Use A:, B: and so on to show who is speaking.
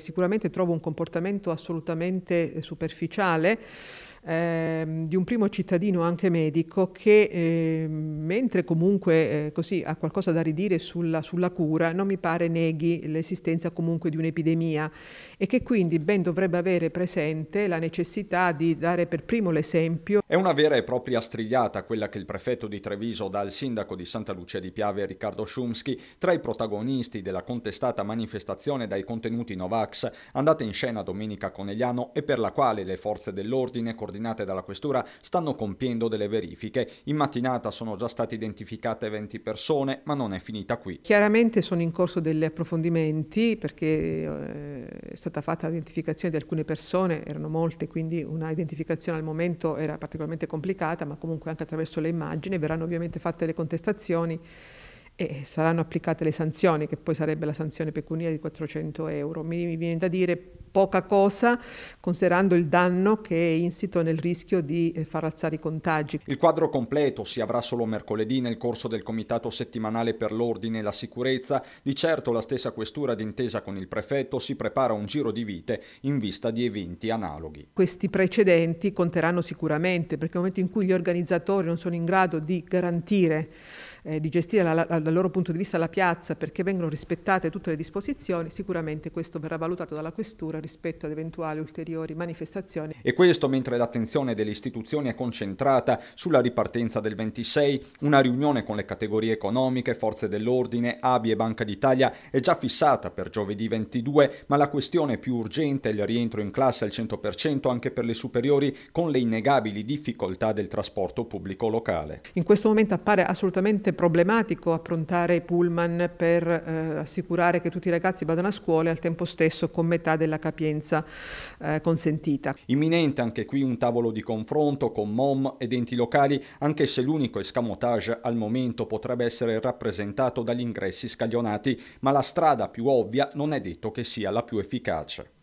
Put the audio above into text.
A: Sicuramente trovo un comportamento assolutamente superficiale ehm, di un primo cittadino anche medico che eh, mentre comunque eh, così ha qualcosa da ridire sulla, sulla, cura non mi pare neghi l'esistenza comunque di un'epidemia e che quindi ben dovrebbe avere presente la necessità di dare per primo l'esempio.
B: È una vera e propria strigliata quella che il prefetto di Treviso dà al sindaco di Santa Lucia di Piave Riccardo Schumsky tra i protagonisti della contestata manifestazione dai contenuti Novax andata in scena domenica a Conegliano e per la quale le forze dell'ordine coordinate dalla Questura stanno compiendo delle verifiche. In mattinata sono già state identificate 20 persone, ma non è finita qui.
A: Chiaramente sono in corso degli approfondimenti perché eh, è stata fatta l'identificazione di alcune persone, erano molte, quindi una identificazione al momento era particolarmente complicata, ma comunque anche attraverso le immagini verranno ovviamente fatte le contestazioni e saranno applicate le sanzioni, che poi sarebbe la sanzione pecuniaria di 400 euro. mi viene da dire poca cosa considerando il danno che è insito nel rischio di eh, far alzare i contagi.
B: Il quadro completo si avrà solo mercoledì nel corso del Comitato settimanale per l'ordine e la sicurezza. Di certo la stessa questura d'intesa con il prefetto si prepara un giro di vite in vista di eventi analoghi.
A: Questi precedenti conteranno sicuramente perché nel momento in cui gli organizzatori non sono in grado di garantire eh, di gestire la, la, dal loro punto di vista la piazza perché vengono rispettate tutte le disposizioni, sicuramente questo verrà valutato dalla Questura rispetto ad eventuali ulteriori manifestazioni.
B: E questo mentre l'attenzione delle istituzioni è concentrata sulla ripartenza del 26, una riunione con le categorie economiche, forze dell'ordine, ABI e Banca d'Italia è già fissata per giovedì 22, ma la questione più urgente è il rientro in classe al 100% anche per le superiori con le innegabili difficoltà del trasporto pubblico locale.
A: In questo momento appare assolutamente veramente problematico approntare i pullman per eh, assicurare che tutti i ragazzi vadano a scuola e al tempo stesso con metà della capienza eh, consentita.
B: Imminente anche qui un tavolo di confronto con MOM ed enti locali, anche se l'unico escamotage al momento potrebbe essere rappresentato dagli ingressi scaglionati, ma la strada più ovvia non è detto che sia la più efficace.